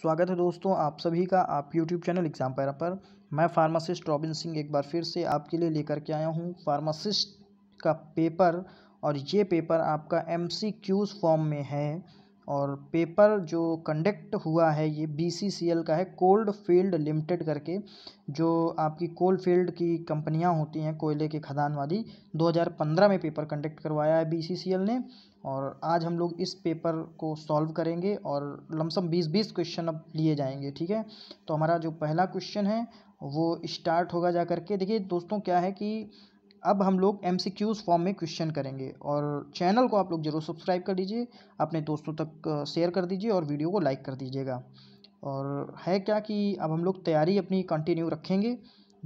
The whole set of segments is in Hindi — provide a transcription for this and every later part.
स्वागत है दोस्तों आप सभी का आप यूट्यूब चैनल एग्जाम पैरा पर मैं फार्मासिस्ट रॉबिन सिंह एक बार फिर से आपके लिए लेकर के आया हूँ फार्मासिस्ट का पेपर और ये पेपर आपका एम सी क्यूज़ फॉर्म में है और पेपर जो कंडक्ट हुआ है ये बी सी सी एल का है कोल्ड फील्ड लिमिटेड करके जो आपकी कोल्ड फील्ड की कंपनियां होती हैं कोयले के खदान वाली 2015 में पेपर कंडक्ट करवाया है बी सी सी एल ने और आज हम लोग इस पेपर को सॉल्व करेंगे और लमसम बीस बीस क्वेश्चन अब लिए जाएंगे ठीक है तो हमारा जो पहला क्वेश्चन है वो स्टार्ट होगा जा करके देखिए दोस्तों क्या है कि अब हम लोग एम सी क्यूज़ फॉर्म में क्वेश्चन करेंगे और चैनल को आप लोग जरूर सब्सक्राइब कर दीजिए अपने दोस्तों तक शेयर कर दीजिए और वीडियो को लाइक कर दीजिएगा और है क्या कि अब हम लोग तैयारी अपनी कंटिन्यू रखेंगे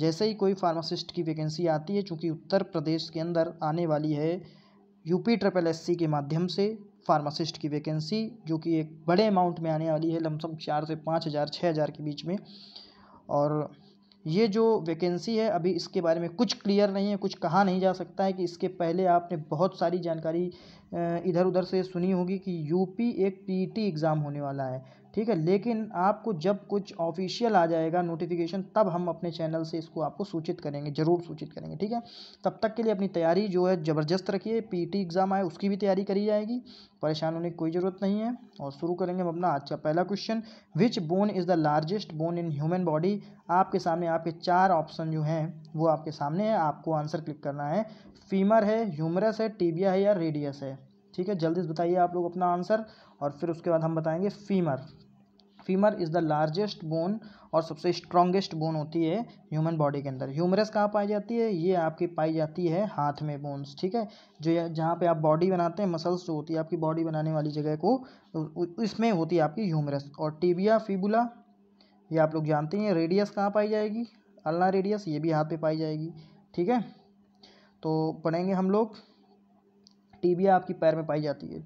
जैसे ही कोई फार्मासिस्ट की वैकेंसी आती है चूँकि उत्तर प्रदेश के अंदर आने वाली है यूपी ट्रिपल एससी के माध्यम से फार्मासिस्ट की वैकेंसी जो कि एक बड़े अमाउंट में आने वाली है लमसम चार से पाँच हज़ार छः हज़ार के बीच में और ये जो वैकेंसी है अभी इसके बारे में कुछ क्लियर नहीं है कुछ कहा नहीं जा सकता है कि इसके पहले आपने बहुत सारी जानकारी इधर उधर से सुनी होगी कि यूपी एक पीईटी एग्ज़ाम होने वाला है ठीक है लेकिन आपको जब कुछ ऑफिशियल आ जाएगा नोटिफिकेशन तब हम अपने चैनल से इसको आपको सूचित करेंगे ज़रूर सूचित करेंगे ठीक है तब तक के लिए अपनी तैयारी जो है ज़बरदस्त रखिए पीटी एग्ज़ाम आए उसकी भी तैयारी करी जाएगी परेशान होने की कोई ज़रूरत नहीं है और शुरू करेंगे हम अपना आज का पहला question which bone is the largest bone in human body आपके सामने आपके चार ऑप्शन जो हैं वो आपके सामने है आपको आंसर क्लिक करना है फीमर है ह्यूमरस है टीबिया है या रेडियस है ठीक है जल्दी से बताइए आप लोग अपना आंसर और फिर उसके बाद हम बताएंगे femur femur is the largest bone और सबसे स्ट्रॉन्गेस्ट बोन होती है ह्यूमन बॉडी के अंदर ह्यूमरस कहाँ पाई जाती है ये आपकी पाई जाती है हाथ में बोन्स ठीक है जो जहाँ पे आप बॉडी बनाते हैं मसल्स जो होती है आपकी बॉडी बनाने वाली जगह को इसमें होती है आपकी ह्यूमरस और टीबिया फीबुला ये आप लोग जानते हैं रेडियस कहाँ पाई जाएगी अल्ला रेडियस ये भी हाथ पे पाई जाएगी ठीक है तो पढ़ेंगे हम लोग टीबिया आपकी पैर में पाई जाती है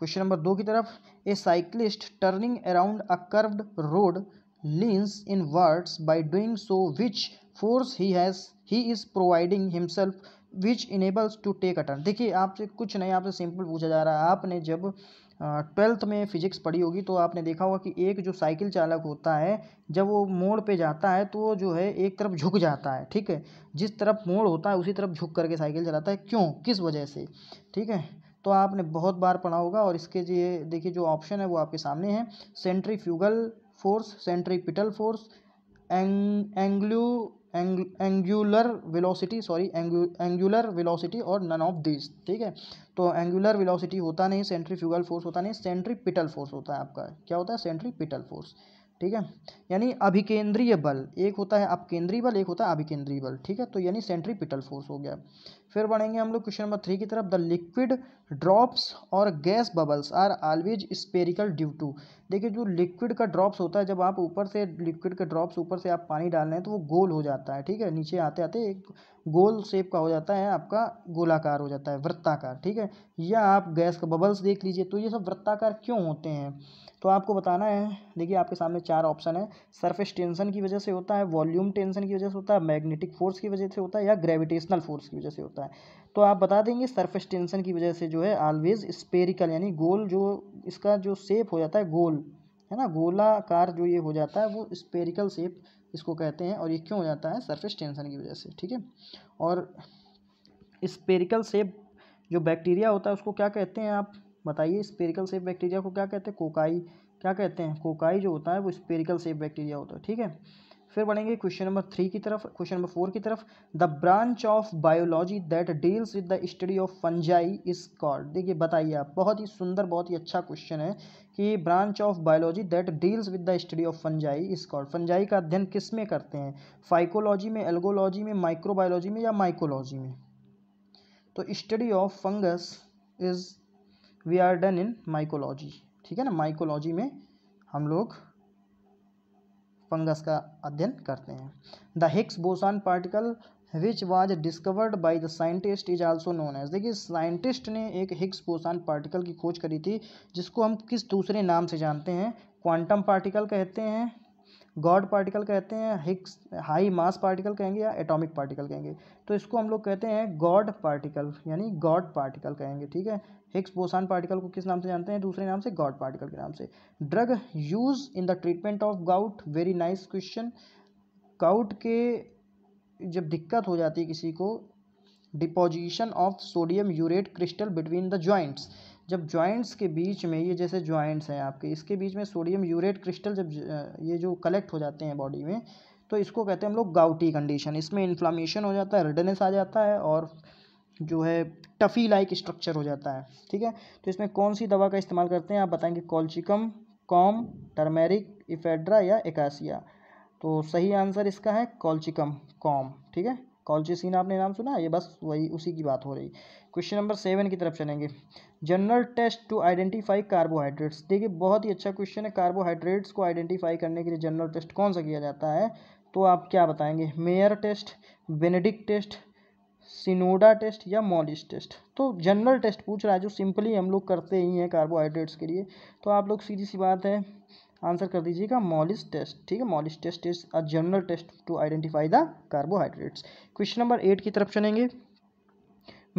क्वेश्चन नंबर दो की तरफ a cyclist turning around a curved road leans inwards by doing so which force he has he is providing himself which enables to take a turn देखिए आपसे कुछ नहीं आपसे सिंपल पूछा जा रहा है आपने जब ट्वेल्थ में फिजिक्स पढ़ी होगी तो आपने देखा होगा कि एक जो साइकिल चालक होता है जब वो मोड़ पे जाता है तो वो जो है एक तरफ झुक जाता है ठीक है जिस तरफ मोड़ होता है उसी तरफ झुक करके साइकिल चलाता है क्यों किस वजह से ठीक है तो आपने बहुत बार पढ़ा होगा और इसके जी देखिए जो ऑप्शन है वो आपके सामने है centrifugal force centripetal force ang ang, angular velocity sorry angular velocity और नन ऑफ दिस ठीक है तो एंगुलर वेलोसिटी होता नहीं सेंट्रीफ्यूगल फोर्स होता नहीं सेंट्रीपिटल फोर्स होता है आपका क्या होता है सेंट्रीपिटल फोर्स ठीक है यानी अभिकेंद्रीय बल एक होता है अपकेंद्रीय बल एक होता है अभिकेंद्रीय बल ठीक है तो यानी सेंट्रीपिटल फोर्स हो गया फिर बढ़ेंगे हम लोग क्वेश्चन नंबर थ्री की तरफ द लिक्विड ड्रॉप्स और gas bubbles are always spherical due to देखिए जो लिक्विड का ड्रॉप्स होता है जब आप ऊपर से लिक्विड का ड्रॉप्स ऊपर से आप पानी डाल रहे हैं तो वो गोल हो जाता है ठीक है नीचे आते आते एक गोल शेप का हो जाता है आपका गोलाकार हो जाता है वृत्ताकार ठीक है या आप गैस का बबल्स देख लीजिए तो ये सब वृत्ताकार क्यों होते हैं तो आपको बताना है देखिए आपके सामने चार ऑप्शन है सरफेस टेंशन की वजह से होता है वॉल्यूम टेंशन की वजह से होता है मैग्नेटिक फोर्स की वजह से होता है या ग्रेविटेशनल फोर्स की वजह से होता है तो आप बता देंगे सरफेस टेंशन की वजह से जो है ऑलवेज स्पेरिकल यानी गोल जो इसका जो सेप हो जाता है गोल है ना गोलाकार जो ये हो जाता है वो स्पेरिकल सेप इसको कहते हैं और ये क्यों हो जाता है सरफेस टेंशन की वजह से ठीक है और स्पेरिकल सेप जो बैक्टीरिया होता है उसको क्या कहते हैं आप बताइए स्पेरिकल सेप बैक्टीरिया को क्या कहते हैं कोकाई क्या कहते हैं कोकाई जो होता है वो स्पेरिकल सेप बैक्टीरिया होता है ठीक है फिर बढ़ेंगे क्वेश्चन नंबर थ्री की तरफ क्वेश्चन नंबर फोर की तरफ the branch of biology that deals with the study of fungi is called देखिए बताइए आप बहुत ही सुंदर बहुत ही अच्छा क्वेश्चन है कि branch of biology that deals with the study of fungi is called fungi का अध्ययन किस में करते हैं फाइकोलॉजी में एल्गोलॉजी में माइक्रोबायोलॉजी में या माइकोलॉजी में तो study of fungus is we are done in mycology ठीक है ना माइकोलॉजी में हम लोग फंगस का अध्ययन करते हैं the Higgs boson particle which was discovered by the scientist is also known as देखिए साइंटिस्ट ने एक हिक्स बोसान पार्टिकल की खोज करी थी जिसको हम किस दूसरे नाम से जानते हैं क्वांटम पार्टिकल कहते हैं गॉड पार्टिकल कहते हैं हिक्स हाई मास पार्टिकल कहेंगे या एटॉमिक पार्टिकल कहेंगे तो इसको हम लोग कहते हैं गॉड पार्टिकल यानी गॉड पार्टिकल कहेंगे ठीक है हिक्स बोसान पार्टिकल को किस नाम से जानते हैं दूसरे नाम से गॉड पार्टिकल के नाम से drug use in the treatment of gout very nice question gout के जब दिक्कत हो जाती है किसी को deposition of sodium urate crystal between the joints जब जॉइंट्स के बीच में ये जैसे जॉइंट्स हैं आपके इसके बीच में सोडियम यूरेट क्रिस्टल जब ये जो कलेक्ट हो जाते हैं बॉडी में तो इसको कहते हैं हम लोग गाउटी कंडीशन इसमें इन्फ्लामेशन हो जाता है रेडनेस आ जाता है और जो है टफ़ी लाइक स्ट्रक्चर हो जाता है ठीक है तो इसमें कौन सी दवा का इस्तेमाल करते हैं आप बताएंगे कॉल्चिकम कॉम टर्मेरिक इफेड्रा या एकासिया तो सही आंसर इसका है कॉल्चिकम कॉम ठीक है सीन आपने नाम सुना ये बस वही उसी की बात हो रही क्वेश्चन नंबर सेवन की तरफ चलेंगे general test to identify carbohydrates देखिए बहुत ही अच्छा क्वेश्चन है कार्बोहाइड्रेट्स को आइडेंटिफाई करने के लिए जनरल टेस्ट कौन सा किया जाता है तो आप क्या बताएंगे Mayer test Benedict test Sinoda test या मॉलिस टेस्ट तो जनरल टेस्ट पूछ रहा है जो सिंपली हम लोग करते ही हैं कार्बोहाइड्रेट्स के लिए तो आप लोग सीधी सी बात है आंसर कर दीजिएगा मॉलिस टेस्ट ठीक है Molisch test is a general test to identify the carbohydrates question number eight की तरफ चलेंगे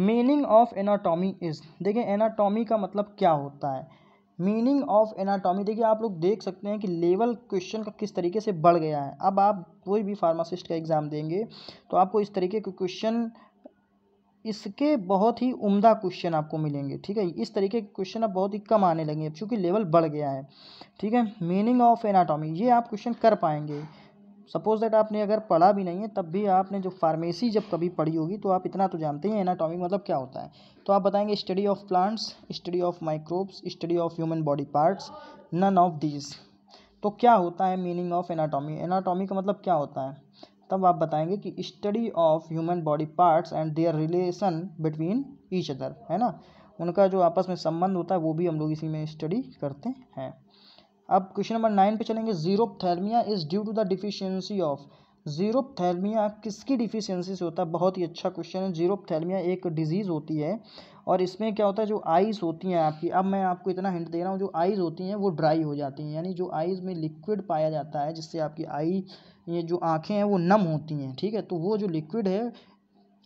मीनिंग ऑफ एनाटॉमी इज देखिए एनाटॉमी का मतलब क्या होता है मीनिंग ऑफ एनाटॉमी देखिए आप लोग देख सकते हैं कि लेवल क्वेश्चन का किस तरीके से बढ़ गया है अब आप कोई भी फार्मासिस्ट का एग्ज़ाम देंगे तो आपको इस तरीके के क्वेश्चन इसके बहुत ही उम्दा क्वेश्चन आपको मिलेंगे ठीक है इस तरीके के क्वेश्चन अब बहुत ही कम आने लगे अब चूँकि लेवल बढ़ गया है ठीक है मीनिंग ऑफ एनाटॉमी ये आप क्वेश्चन कर पाएंगे सपोज दैट आपने अगर पढ़ा भी नहीं है तब भी आपने जो फार्मेसी जब कभी पढ़ी होगी तो आप इतना तो जानते हैं एनाटॉमी मतलब क्या होता है तो आप बताएंगे study of plants study of microbes study of human body parts none of these तो क्या होता है मीनिंग ऑफ एनाटॉमी एनाटॉमी का मतलब क्या होता है तब आप बताएंगे कि study of human body parts and their relation between each other है ना उनका जो आपस में संबंध होता है वो भी हम लोग इसी में स्टडी करते हैं अब क्वेश्चन नंबर नाइन पे चलेंगे xerophthalmia is due to the deficiency of xerophthalmia किसकी डिफिशियंसी से होता है बहुत ही अच्छा क्वेश्चन है जीरोपथैल्मिया एक डिजीज़ होती है और इसमें क्या होता है जो आइज़ होती हैं आपकी अब मैं आपको इतना हिंट दे रहा हूँ जो आइज़ होती हैं वो ड्राई हो जाती हैं यानी जो आइज़ में लिक्विड पाया जाता है जिससे आपकी आई ये जो आँखें हैं वो नम होती हैं ठीक है तो वो जो लिक्विड है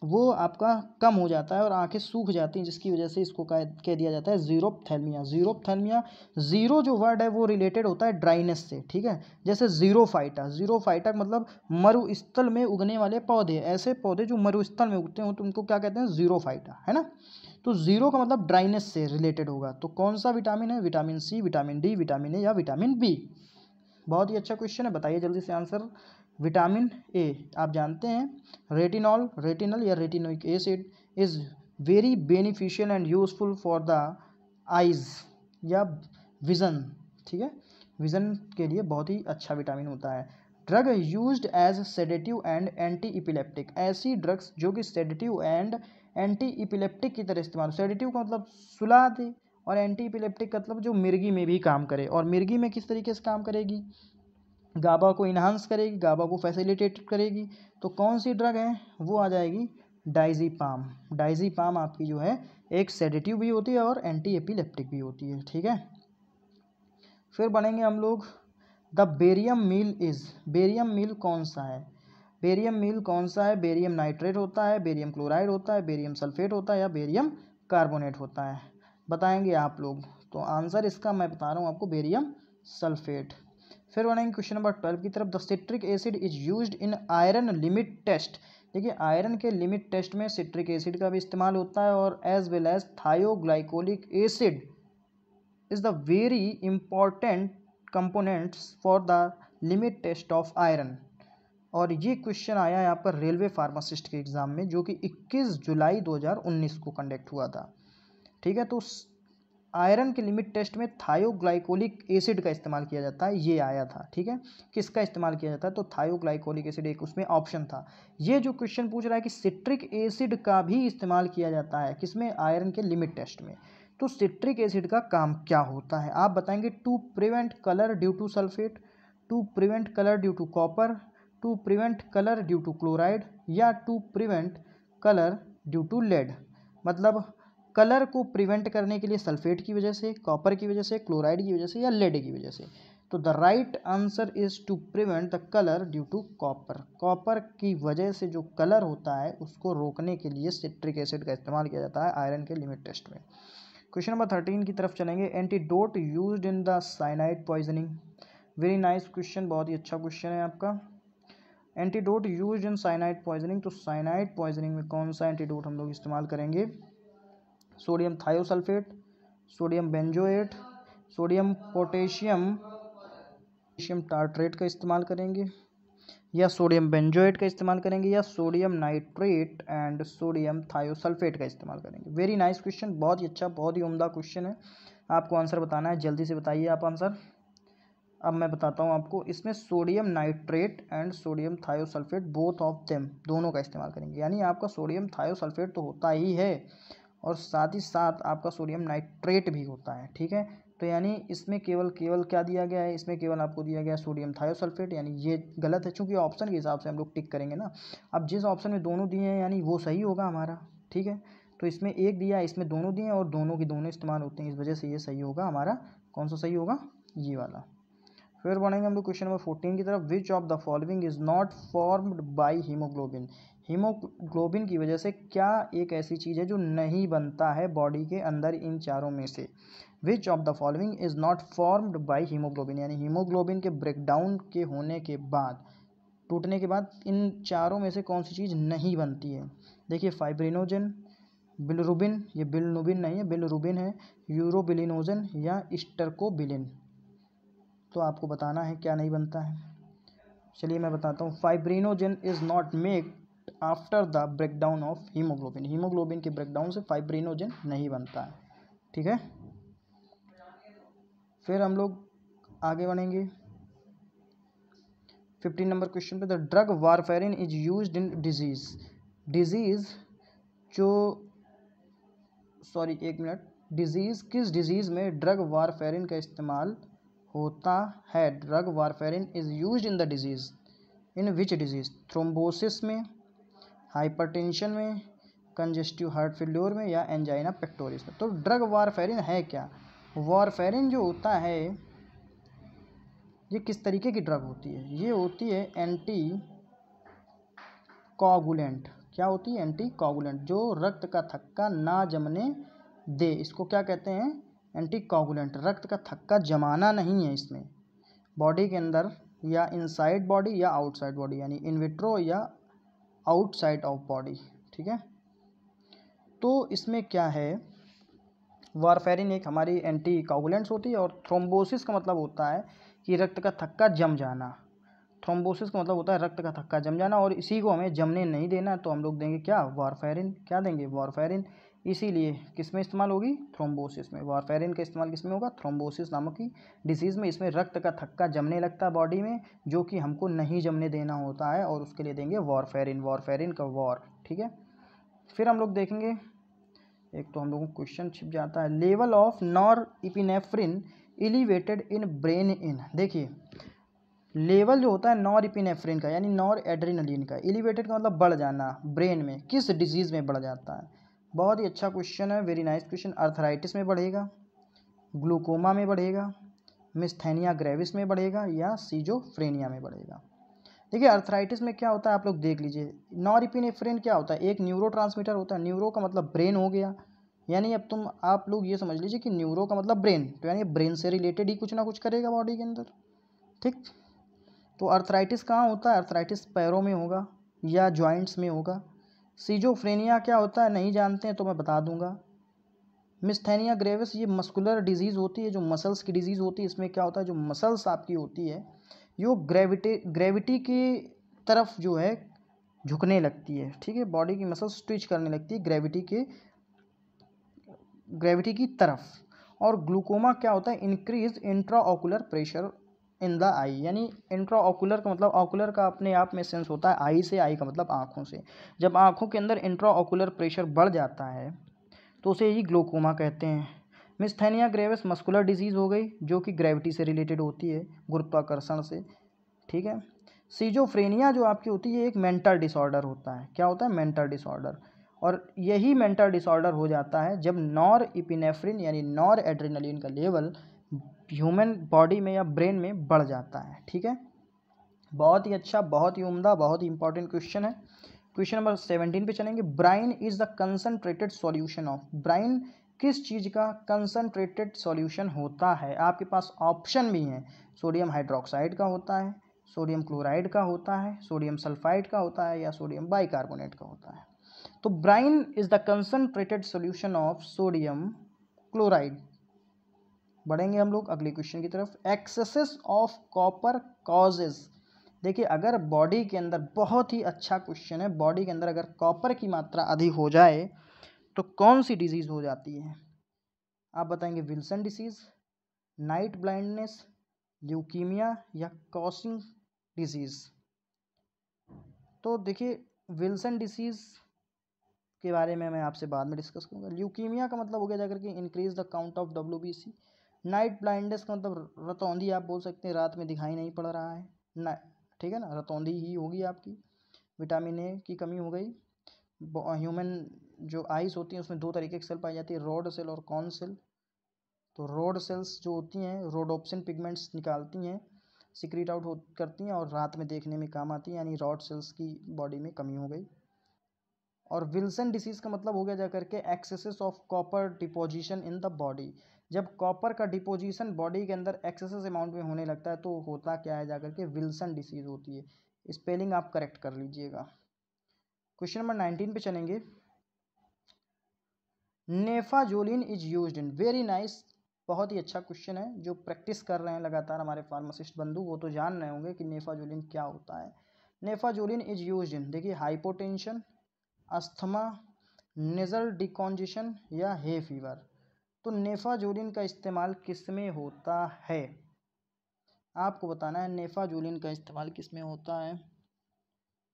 वो आपका कम हो जाता है और आंखें सूख जाती हैं जिसकी वजह से इसको कह दिया जाता है जीरोपथैलमिया जीरोपथैलमिया जीरो जो वर्ड है वो रिलेटेड होता है ड्राइनेस से ठीक है जैसे जीरो फाइटा जीरो फाइटा मतलब मरुस्थल में उगने वाले पौधे ऐसे पौधे जो मरुस्थल में उगते हैं तो उनको क्या कहते हैं जीरो फाइटा है ना तो जीरो का मतलब ड्राइनेस से रिलेटेड होगा तो कौन सा विटामिन है vitamin C vitamin D vitamin A या विटामिन बी बहुत ही अच्छा क्वेश्चन है बताइए जल्दी से आंसर विटामिन ए आप जानते हैं रेटिनॉल रेटिनल या retinoic acid is very beneficial and useful for the eyes या विज़न ठीक है विज़न के लिए बहुत ही अच्छा विटामिन होता है drug use as sedative and anti epileptic ऐसी ड्रग्स जो कि सेडेटिव एंड एंटी इपिलेप्टिक की तरह इस्तेमाल सेडिटिव का मतलब सुला दे और एंटी इपिलेप्टिक का मतलब जो मिर्गी में भी काम करे और मिर्गी में किस तरीके से काम करेगी गाबा को इन्हांस करेगी गाबा को फैसिलिटेट करेगी तो कौन सी ड्रग है वो आ जाएगी डाइजी पाम डाइजी पाम आपकी जो है एक सेडिटिव भी होती है और एंटी एपिलेप्टिक भी होती है ठीक है फिर बढ़ेंगे हम लोग the barium meal is barium meal कौन सा है बेरियम मील कौन सा है बेरियम नाइट्रेट होता है बेरियम क्लोराइड होता है बेरियम सल्फेट होता है या बेरियम कार्बोनेट होता है बताएंगे आप लोग तो आंसर इसका मैं बता रहा हूँ आपको बेरियम सल्फेट फिर बनाएंगे क्वेश्चन नंबर ट्वेल्व की तरफ the citric acid is use in iron limit test देखिए आयरन के लिमिट टेस्ट में सिट्रिक एसिड का भी इस्तेमाल होता है और as well as thioglycolic acid is the very important components for the limit test of iron और ये क्वेश्चन आया यहाँ पर रेलवे फार्मासिस्ट के एग्ज़ाम में जो कि 21 जुलाई 2019 को कंडक्ट हुआ था ठीक है तो आयरन के लिमिट टेस्ट में थायोग्लाइकोलिक एसिड का इस्तेमाल किया जाता है ये आया था ठीक है किसका इस्तेमाल किया जाता है तो थायोग्लाइकोलिक एसिड एक उसमें ऑप्शन था ये जो क्वेश्चन पूछ रहा है कि सिट्रिक एसिड का भी इस्तेमाल किया जाता है किसमें आयरन के लिमिट टेस्ट में तो सिट्रिक एसिड का काम क्या होता है आप बताएंगे to prevent colour due to sulphate to prevent colour due to copper to prevent colour due to chloride या to prevent colour due to lead मतलब कलर को प्रिवेंट करने के लिए सल्फेट की वजह से कॉपर की वजह से क्लोराइड की वजह से या लेड की वजह से तो the right answer is to prevent the colour due to copper copper की वजह से जो कलर होता है उसको रोकने के लिए सिट्रिक एसिड का इस्तेमाल किया जाता है आयरन के लिमिट टेस्ट में क्वेश्चन नंबर थर्टीन की तरफ चलेंगे antidote use in the cyanide poisoning very nice question बहुत ही अच्छा क्वेश्चन है आपका antidote use in cyanide poisoning तो साइनाइड पॉइजनिंग में कौन सा एंटीडोट हम लोग इस्तेमाल करेंगे sodium thiosulphate sodium benzoate sodium potassium potassium tartrate का इस्तेमाल करेंगे या सोडियम बेंजोएट का इस्तेमाल करेंगे या sodium nitrate and sodium thiosulphate का इस्तेमाल करेंगे वेरी नाइस क्वेश्चन बहुत ही अच्छा बहुत ही उम्दा क्वेश्चन है आपको आंसर बताना है जल्दी से बताइए आप आंसर अब मैं बताता हूँ आपको इसमें sodium nitrate and sodium thiosulphate both of them दोनों का इस्तेमाल करेंगे यानी आपका सोडियम थायोसल्फेट तो होता ही है और साथ ही साथ आपका सोडियम नाइट्रेट भी होता है ठीक है तो यानी इसमें केवल केवल क्या दिया गया है इसमें केवल आपको दिया गया है सोडियम थायोसल्फेट यानी ये गलत है चूँकि ऑप्शन के हिसाब से हम लोग टिक करेंगे ना अब जिस ऑप्शन में दोनों दिए हैं यानी वो सही होगा हमारा ठीक है तो इसमें एक दिया इसमें दोनों दिए हैं और दोनों के दोनों इस्तेमाल होते हैं इस वजह से ये सही होगा हमारा कौन सा सही होगा ये वाला फिर बढ़ेंगे हम लोग क्वेश्चन नंबर फोर्टीन की तरफ which of the following is not formed by haemoglobin haemoglobin की वजह से क्या एक ऐसी चीज़ है जो नहीं बनता है बॉडी के अंदर इन चारों में से which of the following is not formed by haemoglobin यानी हीमोग्लोबिन के ब्रेकडाउन के होने के बाद टूटने के बाद इन चारों में से कौन सी चीज़ नहीं बनती है देखिए फाइब्रिनोजन बिलरुबिन ये बिलनुबिन नहीं है बिलरुबिन है यूरोबिलिनोजन या स्टर्कोबिलिन तो आपको बताना है क्या नहीं बनता है चलिए मैं बताता हूँ fibrinogen is not make after the breakdown of haemoglobin haemoglobin के ब्रेकडाउन से फाइब्रिनोजन नहीं बनता है ठीक है फिर हम लोग आगे बढ़ेंगे फिफ्टीन नंबर क्वेश्चन पे the drug warfarin is use in disease disease जो सॉरी एक मिनट डिजीज़ किस डिजीज़ में ड्रग वारफेरिन का इस्तेमाल होता है drug warfarin is use in the disease in which disease thrombosis में हाइपरटेंशन में कंजेस्टिव हार्ट फेल्योर में या एंजाइना पेक्टोरिस में तो ड्रग वारफेरिन है क्या वारफेरिन जो होता है ये किस तरीके की ड्रग होती है ये होती है एंटी कागुलेंट क्या होती है एंटी कागुलेंट जो रक्त का थक्का ना जमने दे इसको क्या कहते हैं एंटीकोगुलेंट रक्त का थक्का जमाना नहीं है इसमें बॉडी के अंदर या इनसाइड बॉडी या आउटसाइड बॉडी यानी इनविट्रो या आउटसाइड ऑफ बॉडी ठीक है तो इसमें क्या है वारफेरिन एक हमारी एंटी कोगुलेंट्स होती है और थ्रोम्बोसिस का मतलब होता है कि रक्त का थक्का जम जाना थ्रोम्बोसिस का मतलब होता है रक्त का थक्का जम जाना और इसी को हमें जमने नहीं देना तो हम लोग देंगे क्या वारफेरिन क्या देंगे वारफेरिन इसीलिए किस में इस्तेमाल होगी थ्रोम्बोसिस में वारफेरिन का इस्तेमाल किस में होगा थ्रोम्बोसिस नामक की डिसीज़ में इसमें रक्त का थक्का जमने लगता है बॉडी में जो कि हमको नहीं जमने देना होता है और उसके लिए देंगे वारफेरिन वारफेरिन का वॉर ठीक है फिर हम लोग देखेंगे एक तो हम लोगों को क्वेश्चन छिप जाता है level of norepinephrine elevated in brain in देखिए लेवल जो होता है नॉर इपिनेफ्रिन का यानी नॉर एड्रेनलिन का एलिवेटेड का मतलब बढ़ जाना ब्रेन में किस डिजीज़ में बढ़ जाता है बहुत ही अच्छा क्वेश्चन है वेरी नाइस क्वेश्चन अर्थराइटिस में बढ़ेगा ग्लूकोमा में बढ़ेगा मिस्थेनिया ग्रेविस में बढ़ेगा या सीजोफ्रेनिया में बढ़ेगा देखिए अर्थराइटिस में क्या होता है आप लोग देख लीजिए नॉरिपिनेफ्रेन क्या होता है एक न्यूरो होता है न्यूरो का मतलब ब्रेन हो गया यानी अब तुम आप लोग ये समझ लीजिए कि न्यूरो का मतलब ब्रेन तो यानी ब्रेन से रिलेटेड ही कुछ ना कुछ करेगा बॉडी के अंदर ठीक तो अर्थराइटिस कहाँ होता है अर्थराइटिस पैरों में होगा या जॉइंट्स में होगा सीजोफ्रेनिया क्या होता है नहीं जानते हैं तो मैं बता दूंगा मिस्थेनिया ग्रेविस ये मस्कुलर डिजीज़ होती है जो मसल्स की डिजीज़ होती है इसमें क्या होता है जो मसल्स आपकी होती है यो ग्रेविटी ग्रेविटी की तरफ जो है झुकने लगती है ठीक है बॉडी की मसल्स स्ट्रिच करने लगती है ग्रेविटी के ग्रेविटी की तरफ और ग्लूकोमा क्या होता है increase intraocular pressure in the eye यानी इंट्राओकुलर का मतलब ऑकुलर का अपने आप में सेंस होता है आई से आई का मतलब आँखों से जब आँखों के अंदर इंट्राओकुलर प्रेशर बढ़ जाता है तो उसे ही ग्लोकोमा कहते हैं मिस्थेनिया ग्रेविस मस्कुलर डिजीज़ हो गई जो कि ग्रेविटी से रिलेटेड होती है गुरुत्वाकर्षण से ठीक है सीजोफ्रेनिया जो आपकी होती है एक मेंटल डिसऑर्डर होता है क्या होता है मेंटल डिसऑर्डर और यही मेंटल डिसऑर्डर हो जाता है जब नॉर इपिनेफ्रिन यानी नॉर एड्रीनलिन का लेवल ह्यूमन बॉडी में या ब्रेन में बढ़ जाता है ठीक है बहुत ही अच्छा बहुत ही उम्दा बहुत ही इंपॉर्टेंट क्वेश्चन है क्वेश्चन नंबर सेवनटीन पे चलेंगे brine is the concentrated solution of brine किस चीज़ का कंसनट्रेटेड सॉल्यूशन होता है आपके पास ऑप्शन भी हैं सोडियम हाइड्रोक्साइड का होता है सोडियम क्लोराइड का होता है सोडियम सल्फाइड का होता है या सोडियम बाइकार्बोनेट का होता है तो brine is the concentrated solution of sodium chloride बढ़ेंगे हम लोग अगले क्वेश्चन की तरफ एक्सेसेस ऑफ कॉपर कॉजेज़ देखिए अगर बॉडी के अंदर बहुत ही अच्छा क्वेश्चन है बॉडी के अंदर अगर कॉपर की मात्रा अधिक हो जाए तो कौन सी डिजीज़ हो जाती है आप बताएंगे Wilson disease night blindness leukemia या कॉसिंग डिजीज़ तो देखिए विल्सन डिसीज़ के बारे में मैं आपसे बाद में डिस्कस करूँगा ल्यूकीमिया का मतलब हो गया जाकर के increase the count of W B C night blindness का मतलब रतौंधी आप बोल सकते हैं रात में दिखाई नहीं पड़ रहा है ना ठीक है ना रतौंधी ही होगी आपकी विटामिन ए की कमी हो गई ह्यूमन uh, जो आइस होती हैं उसमें दो तरीके की सेल पाई जाती है रोड सेल और कॉन सेल तो रोड सेल्स जो होती हैं रोडोप्सिन पिगमेंट्स निकालती हैं सिक्रीट आउट हो करती हैं और रात में देखने में काम आती हैं यानी रॉड सेल्स की बॉडी में कमी हो गई और विल्सन डिसीज़ का मतलब हो गया जा करके excess of copper deposition in the body जब कॉपर का डिपोजिशन बॉडी के अंदर एक्सेसिस अमाउंट में होने लगता है तो होता क्या है जाकर के विल्सन डिसीज़ होती है स्पेलिंग आप करेक्ट कर लीजिएगा क्वेश्चन नंबर नाइनटीन पे चलेंगे naphazoline is use in very nice बहुत ही अच्छा क्वेश्चन है जो प्रैक्टिस कर रहे हैं लगातार हमारे फार्मासिस्ट बंधु वो तो जान रहे होंगे कि नेफाजोलिन क्या होता है नेफाजोलिन इज यूज इन देखिए हाइपोटेंशन अस्थमा नेजल डिकॉन्जिशन या हे फीवर तो नेफाजोलिन का इस्तेमाल किस में होता है आपको बताना है नेफाजोलिन का इस्तेमाल किस में होता है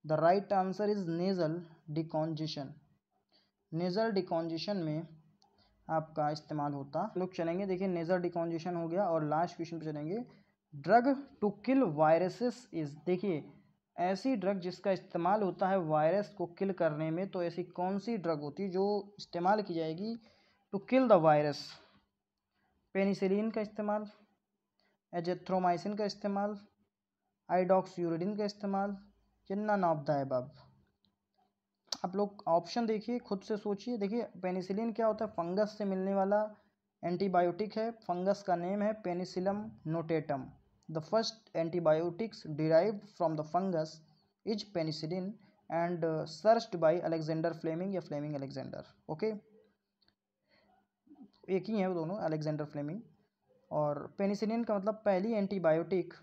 the right answer is nasal decongestion nasal decongestion में आपका इस्तेमाल होता लोग चलेंगे देखिए नेज़ल डिकॉन्जिशन हो गया और लास्ट क्वेश्चन पे चलेंगे drug to kill viruses is देखिए ऐसी ड्रग जिसका इस्तेमाल होता है वायरस को किल करने में तो ऐसी कौन सी ड्रग होती है जो इस्तेमाल की जाएगी to kill the virus penicillin का इस्तेमाल एजेथ्रोमाइसिन का इस्तेमाल आईडॉक्स यूरिडिन का इस्तेमाल या नन ऑफ द एबब आप लोग ऑप्शन देखिए खुद से सोचिए देखिए पेनिसिलिन क्या होता है फंगस से मिलने वाला एंटीबायोटिक है फंगस का नेम है penicillium notatum the first antibiotics derive from the fungus is penicillin and searched by Alexander Fleming या फ्लेमिंग अलेक्जेंडर ओके एक ही हैं वो दोनों अलेक्जेंडर फ्लेमिंग और पेनिसिलिन का मतलब पहली एंटीबायोटिक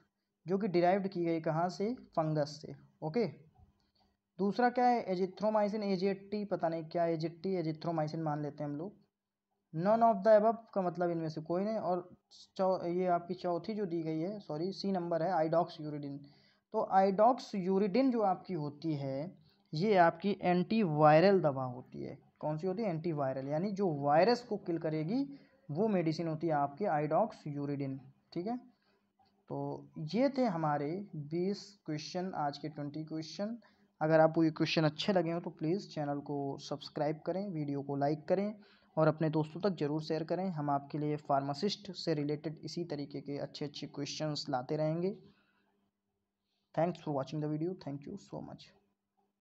जो कि डिराइव्ड की गई कहाँ से फंगस से ओके दूसरा क्या है एजिथ्रोमाइसिन एजेट्टी पता नहीं क्या एजेट्टी एजिथ्रोमाइसिन मान लेते हैं हम लोग नॉन ऑफ द एबब का मतलब इनमें से कोई नहीं और ये आपकी चौथी जो दी गई है सॉरी सी नंबर है आइडॉक्स यूरिडिन तो आइडॉक्स यूरिडिन जो आपकी होती है ये आपकी एंटी वायरल दवा होती है कौन सी होती है एंटी वायरल यानी जो वायरस को किल करेगी वो मेडिसिन होती है आपके आईडॉक्स यूरिडिन ठीक है तो ये थे हमारे बीस क्वेश्चन आज के ट्वेंटी क्वेश्चन अगर आपको ये क्वेश्चन अच्छे लगे हों तो प्लीज़ चैनल को सब्सक्राइब करें वीडियो को लाइक करें और अपने दोस्तों तक ज़रूर शेयर करें हम आपके लिए फार्मासिस्ट से रिलेटेड इसी तरीके के अच्छे अच्छे क्वेश्चंस लाते रहेंगे thanks for watching the video thank you so much